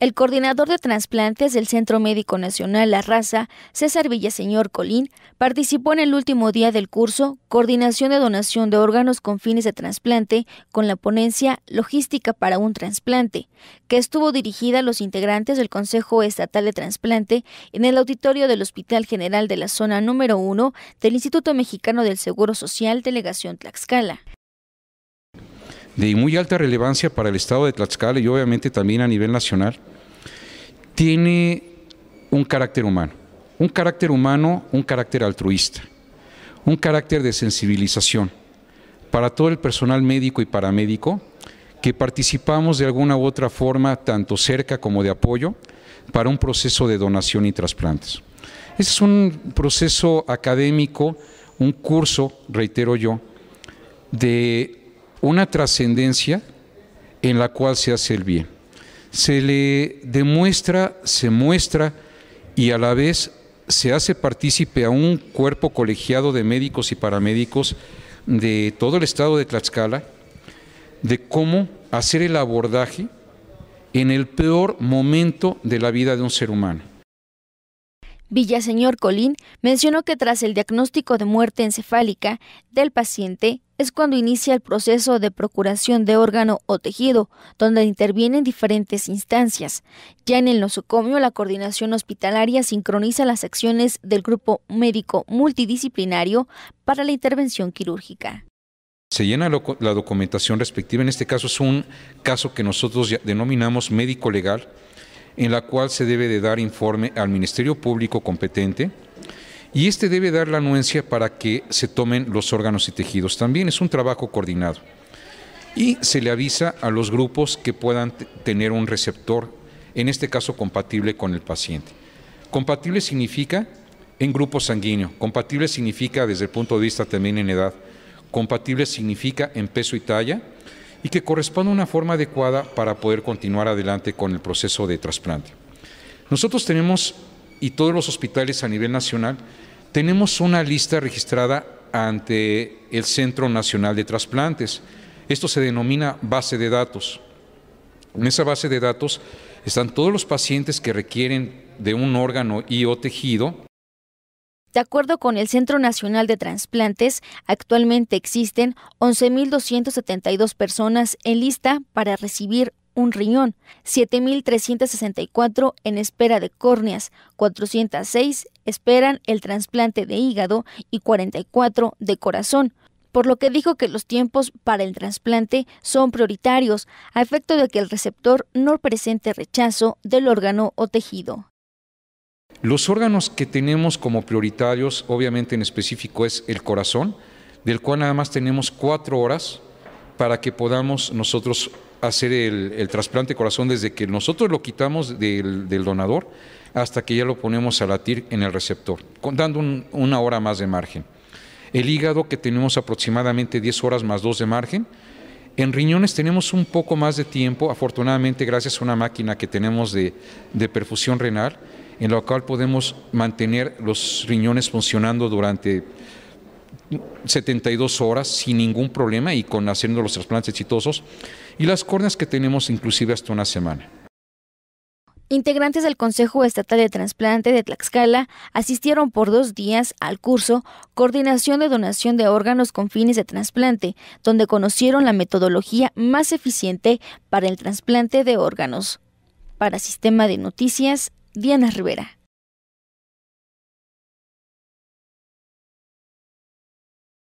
El coordinador de trasplantes del Centro Médico Nacional La Raza, César Villaseñor Colín, participó en el último día del curso Coordinación de Donación de Órganos con Fines de Trasplante con la ponencia Logística para un Transplante, que estuvo dirigida a los integrantes del Consejo Estatal de Transplante en el auditorio del Hospital General de la Zona Número 1 del Instituto Mexicano del Seguro Social Delegación Tlaxcala de muy alta relevancia para el estado de Tlaxcala y obviamente también a nivel nacional, tiene un carácter humano, un carácter humano, un carácter altruista, un carácter de sensibilización para todo el personal médico y paramédico que participamos de alguna u otra forma, tanto cerca como de apoyo, para un proceso de donación y trasplantes. Este es un proceso académico, un curso, reitero yo, de una trascendencia en la cual se hace el bien. Se le demuestra, se muestra y a la vez se hace partícipe a un cuerpo colegiado de médicos y paramédicos de todo el estado de Tlaxcala de cómo hacer el abordaje en el peor momento de la vida de un ser humano. Villaseñor Colín mencionó que tras el diagnóstico de muerte encefálica del paciente es cuando inicia el proceso de procuración de órgano o tejido, donde intervienen diferentes instancias. Ya en el nosocomio, la coordinación hospitalaria sincroniza las acciones del grupo médico multidisciplinario para la intervención quirúrgica. Se llena la documentación respectiva, en este caso es un caso que nosotros denominamos médico legal, en la cual se debe de dar informe al Ministerio Público competente y este debe dar la anuencia para que se tomen los órganos y tejidos. También es un trabajo coordinado. Y se le avisa a los grupos que puedan tener un receptor, en este caso compatible con el paciente. Compatible significa en grupo sanguíneo, compatible significa desde el punto de vista también en edad, compatible significa en peso y talla, y que corresponda a una forma adecuada para poder continuar adelante con el proceso de trasplante. Nosotros tenemos, y todos los hospitales a nivel nacional, tenemos una lista registrada ante el Centro Nacional de Trasplantes. Esto se denomina base de datos. En esa base de datos están todos los pacientes que requieren de un órgano y o tejido de acuerdo con el Centro Nacional de Transplantes, actualmente existen 11.272 personas en lista para recibir un riñón, 7.364 en espera de córneas, 406 esperan el trasplante de hígado y 44 de corazón, por lo que dijo que los tiempos para el trasplante son prioritarios a efecto de que el receptor no presente rechazo del órgano o tejido. Los órganos que tenemos como prioritarios, obviamente en específico, es el corazón, del cual nada más tenemos cuatro horas para que podamos nosotros hacer el, trasplante de corazón desde que nosotros lo quitamos del, donador hasta que ya lo ponemos a latir en el receptor, dando una hora más de margen. El hígado que tenemos aproximadamente 10 horas más dos de margen. En riñones tenemos un poco más de tiempo, afortunadamente gracias a una máquina que tenemos de perfusión renal en lo cual podemos mantener los riñones funcionando durante 72 horas sin ningún problema y con haciendo los trasplantes exitosos y las córneas que tenemos inclusive hasta una semana. Integrantes del Consejo Estatal de Transplante de Tlaxcala asistieron por dos días al curso Coordinación de Donación de Órganos con Fines de Transplante, donde conocieron la metodología más eficiente para el trasplante de órganos. Para Sistema de Noticias, Diana Rivera.